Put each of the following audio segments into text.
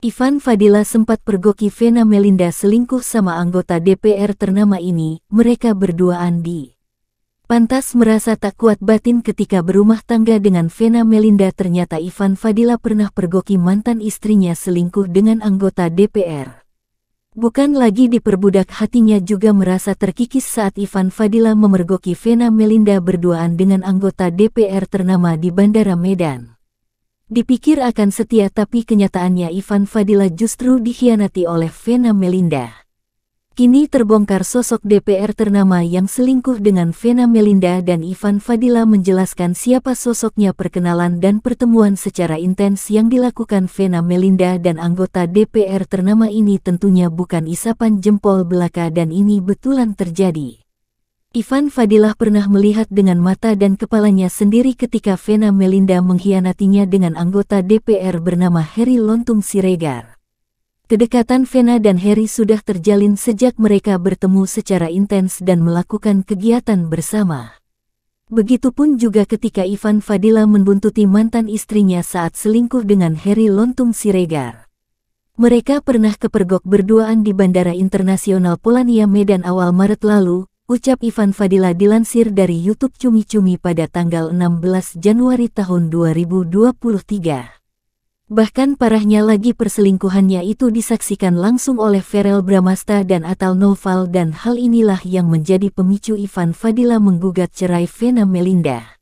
Ivan Fadila sempat pergoki Vena Melinda selingkuh sama anggota DPR ternama ini, mereka berduaan di. Pantas merasa tak kuat batin ketika berumah tangga dengan Vena Melinda ternyata Ivan Fadila pernah pergoki mantan istrinya selingkuh dengan anggota DPR. Bukan lagi diperbudak hatinya juga merasa terkikis saat Ivan Fadila memergoki Vena Melinda berduaan dengan anggota DPR ternama di Bandara Medan. Dipikir akan setia tapi kenyataannya Ivan Fadila justru dikhianati oleh Vena Melinda. Kini terbongkar sosok DPR ternama yang selingkuh dengan Vena Melinda dan Ivan Fadila menjelaskan siapa sosoknya perkenalan dan pertemuan secara intens yang dilakukan Vena Melinda dan anggota DPR ternama ini tentunya bukan isapan jempol belaka dan ini betulan terjadi. Ivan Fadilah pernah melihat dengan mata dan kepalanya sendiri ketika Vena Melinda mengkhianatinya dengan anggota DPR bernama Harry Lontung Siregar. Kedekatan Vena dan Harry sudah terjalin sejak mereka bertemu secara intens dan melakukan kegiatan bersama. Begitupun juga ketika Ivan Fadila membuntuti mantan istrinya saat selingkuh dengan Harry Lontung Siregar. Mereka pernah kepergok berduaan di Bandara Internasional Polandia Medan awal Maret lalu, ucap Ivan Fadila dilansir dari YouTube Cumi Cumi pada tanggal 16 Januari tahun 2023. Bahkan parahnya lagi perselingkuhannya itu disaksikan langsung oleh Ferel Bramasta dan Atal Noval dan hal inilah yang menjadi pemicu Ivan Fadila menggugat cerai Vena Melinda.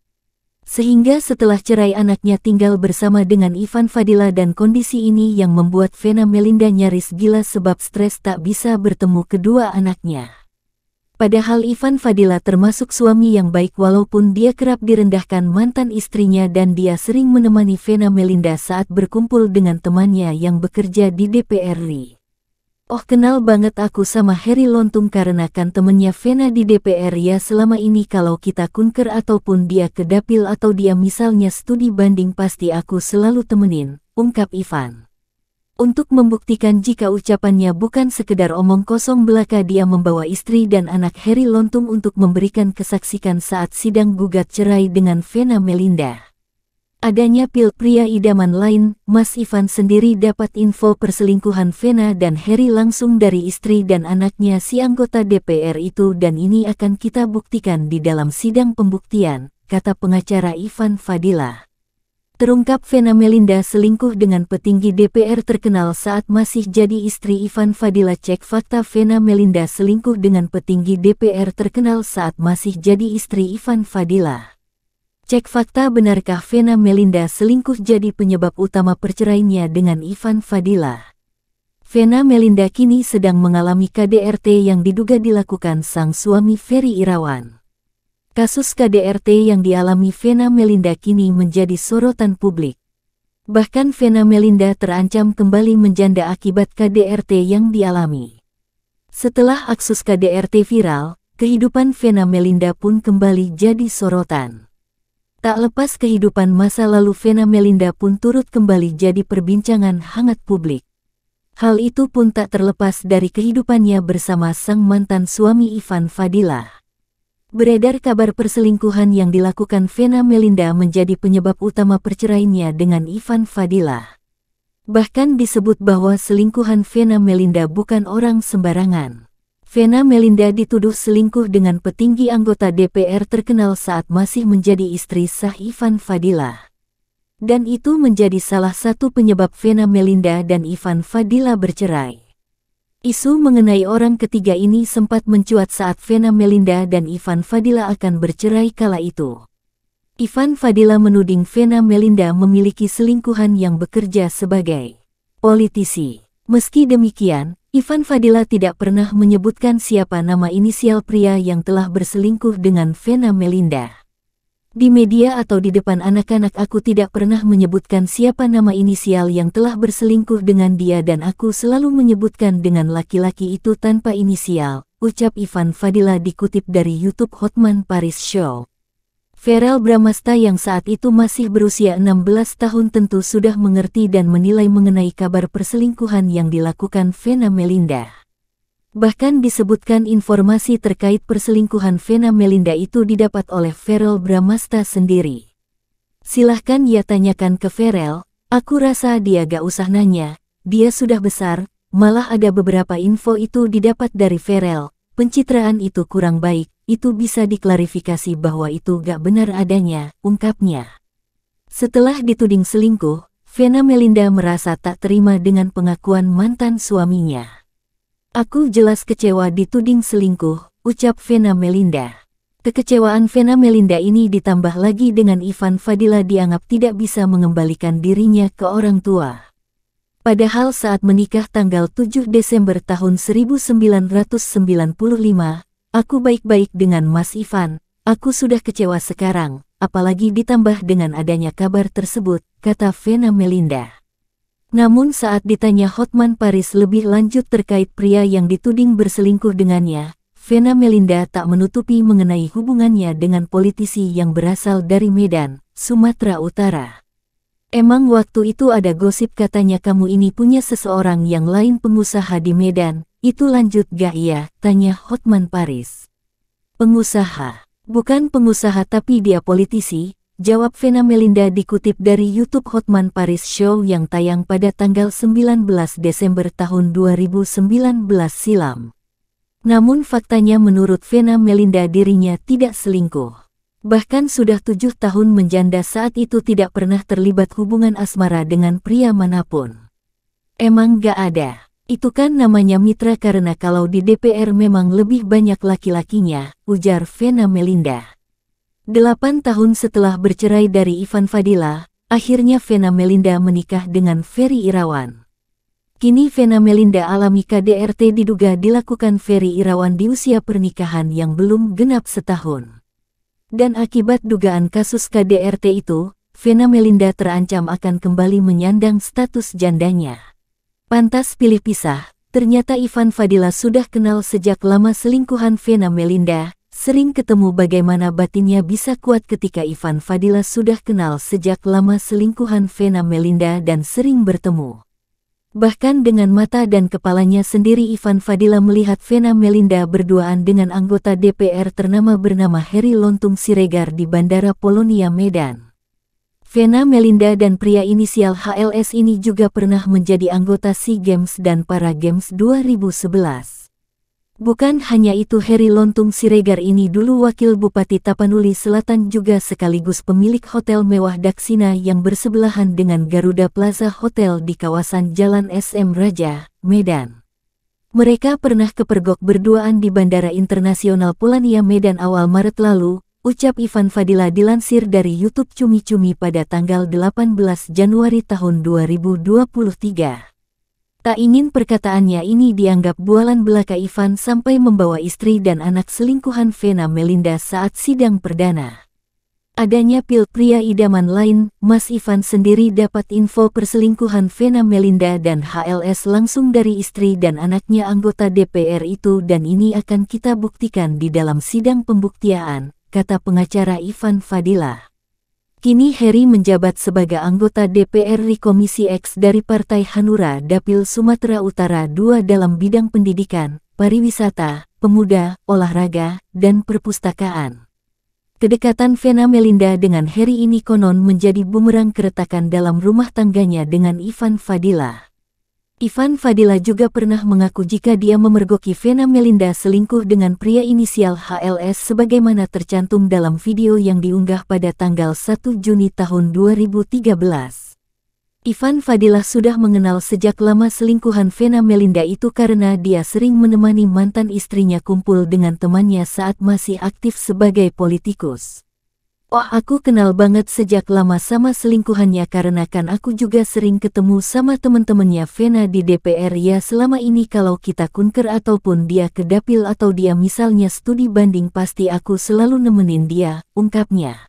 Sehingga setelah cerai anaknya tinggal bersama dengan Ivan Fadila dan kondisi ini yang membuat Vena Melinda nyaris gila sebab stres tak bisa bertemu kedua anaknya. Padahal Ivan Fadila termasuk suami yang baik walaupun dia kerap direndahkan mantan istrinya dan dia sering menemani Vena Melinda saat berkumpul dengan temannya yang bekerja di DPR RI. Oh kenal banget aku sama Harry Lontum karena kan temannya Vena di DPR ya selama ini kalau kita kunker ataupun dia ke dapil atau dia misalnya studi banding pasti aku selalu temenin, ungkap Ivan untuk membuktikan jika ucapannya bukan sekedar omong kosong belaka dia membawa istri dan anak Harry Lontum untuk memberikan kesaksikan saat sidang gugat cerai dengan Vena Melinda. Adanya pil pria idaman lain, Mas Ivan sendiri dapat info perselingkuhan Vena dan Harry langsung dari istri dan anaknya si anggota DPR itu dan ini akan kita buktikan di dalam sidang pembuktian, kata pengacara Ivan Fadilah terungkap Vena Melinda selingkuh dengan petinggi DPR terkenal saat masih jadi istri Ivan Fadila. Cek fakta Vena Melinda selingkuh dengan petinggi DPR terkenal saat masih jadi istri Ivan Fadila. Cek fakta benarkah Vena Melinda selingkuh jadi penyebab utama perceraiannya dengan Ivan Fadila. Vena Melinda kini sedang mengalami KDRT yang diduga dilakukan sang suami Ferry Irawan. Kasus KDRT yang dialami Vena Melinda kini menjadi sorotan publik. Bahkan Vena Melinda terancam kembali menjanda akibat KDRT yang dialami. Setelah aksus KDRT viral, kehidupan Vena Melinda pun kembali jadi sorotan. Tak lepas kehidupan masa lalu Vena Melinda pun turut kembali jadi perbincangan hangat publik. Hal itu pun tak terlepas dari kehidupannya bersama sang mantan suami Ivan Fadilah. Beredar kabar perselingkuhan yang dilakukan Vena Melinda menjadi penyebab utama perceraiannya dengan Ivan Fadila. Bahkan disebut bahwa selingkuhan Vena Melinda bukan orang sembarangan. Vena Melinda dituduh selingkuh dengan petinggi anggota DPR terkenal saat masih menjadi istri sah Ivan Fadila. Dan itu menjadi salah satu penyebab Vena Melinda dan Ivan Fadila bercerai. Isu mengenai orang ketiga ini sempat mencuat saat Vena Melinda dan Ivan Fadila akan bercerai kala itu. Ivan Fadila menuding Vena Melinda memiliki selingkuhan yang bekerja sebagai politisi. Meski demikian, Ivan Fadila tidak pernah menyebutkan siapa nama inisial pria yang telah berselingkuh dengan Vena Melinda. Di media atau di depan anak-anak aku tidak pernah menyebutkan siapa nama inisial yang telah berselingkuh dengan dia dan aku selalu menyebutkan dengan laki-laki itu tanpa inisial, ucap Ivan Fadila dikutip dari YouTube Hotman Paris Show. Feral Bramasta yang saat itu masih berusia 16 tahun tentu sudah mengerti dan menilai mengenai kabar perselingkuhan yang dilakukan Vena Melinda. Bahkan disebutkan informasi terkait perselingkuhan Vena Melinda itu didapat oleh Ferel Bramasta sendiri. Silahkan ia tanyakan ke Ferel, aku rasa dia gak usah nanya, dia sudah besar, malah ada beberapa info itu didapat dari Ferel, pencitraan itu kurang baik, itu bisa diklarifikasi bahwa itu gak benar adanya, ungkapnya. Setelah dituding selingkuh, Vena Melinda merasa tak terima dengan pengakuan mantan suaminya. Aku jelas kecewa dituding selingkuh, ucap Vena Melinda. Kekecewaan Vena Melinda ini ditambah lagi dengan Ivan Fadila dianggap tidak bisa mengembalikan dirinya ke orang tua. Padahal saat menikah tanggal 7 Desember tahun 1995, aku baik-baik dengan Mas Ivan, aku sudah kecewa sekarang, apalagi ditambah dengan adanya kabar tersebut, kata Vena Melinda. Namun saat ditanya Hotman Paris lebih lanjut terkait pria yang dituding berselingkuh dengannya, Vena Melinda tak menutupi mengenai hubungannya dengan politisi yang berasal dari Medan, Sumatera Utara. Emang waktu itu ada gosip katanya kamu ini punya seseorang yang lain pengusaha di Medan, itu lanjut gak ya? tanya Hotman Paris. Pengusaha, bukan pengusaha tapi dia politisi, Jawab Vena Melinda dikutip dari YouTube Hotman Paris Show yang tayang pada tanggal 19 Desember tahun 2019 silam. Namun faktanya menurut Vena Melinda dirinya tidak selingkuh. Bahkan sudah tujuh tahun menjanda saat itu tidak pernah terlibat hubungan asmara dengan pria manapun. Emang gak ada. Itu kan namanya mitra karena kalau di DPR memang lebih banyak laki-lakinya, ujar Vena Melinda. Delapan tahun setelah bercerai dari Ivan Fadila, akhirnya Vena Melinda menikah dengan Ferry Irawan. Kini Vena Melinda alami KDRT diduga dilakukan Ferry Irawan di usia pernikahan yang belum genap setahun. Dan akibat dugaan kasus KDRT itu, Vena Melinda terancam akan kembali menyandang status jandanya. Pantas pilih pisah, ternyata Ivan Fadila sudah kenal sejak lama selingkuhan Vena Melinda, sering ketemu bagaimana batinnya bisa kuat ketika Ivan Fadila sudah kenal sejak lama selingkuhan Vena Melinda dan sering bertemu. Bahkan dengan mata dan kepalanya sendiri Ivan Fadila melihat Vena Melinda berduaan dengan anggota DPR ternama bernama Heri Lontung Siregar di Bandara Polonia Medan. Vena Melinda dan pria inisial HLS ini juga pernah menjadi anggota SEA Games dan Para Games 2011. Bukan hanya itu Heri Lontung Siregar ini dulu wakil Bupati Tapanuli Selatan juga sekaligus pemilik hotel mewah Daksina yang bersebelahan dengan Garuda Plaza Hotel di kawasan Jalan SM Raja, Medan. Mereka pernah kepergok berduaan di Bandara Internasional Polania Medan awal Maret lalu, ucap Ivan Fadila dilansir dari YouTube Cumi-Cumi pada tanggal 18 Januari tahun 2023. Tak ingin perkataannya ini dianggap bualan belaka Ivan sampai membawa istri dan anak selingkuhan Vena Melinda saat sidang perdana. Adanya pil pria idaman lain, Mas Ivan sendiri dapat info perselingkuhan Vena Melinda dan HLS langsung dari istri dan anaknya anggota DPR itu dan ini akan kita buktikan di dalam sidang pembuktian, kata pengacara Ivan Fadilah. Kini Heri menjabat sebagai anggota DPR di Komisi X dari Partai Hanura Dapil Sumatera Utara II dalam bidang pendidikan, pariwisata, pemuda, olahraga, dan perpustakaan. Kedekatan Vena Melinda dengan Heri ini konon menjadi bumerang keretakan dalam rumah tangganya dengan Ivan Fadila. Ivan Fadila juga pernah mengaku jika dia memergoki Vena Melinda selingkuh dengan pria inisial HLS sebagaimana tercantum dalam video yang diunggah pada tanggal 1 Juni tahun 2013. Ivan Fadilah sudah mengenal sejak lama selingkuhan Vena Melinda itu karena dia sering menemani mantan istrinya kumpul dengan temannya saat masih aktif sebagai politikus. Wah, aku kenal banget sejak lama sama selingkuhannya karena kan aku juga sering ketemu sama temen-temennya Vena di DPR ya selama ini kalau kita kunker ataupun dia ke dapil atau dia misalnya studi banding pasti aku selalu nemenin dia, ungkapnya.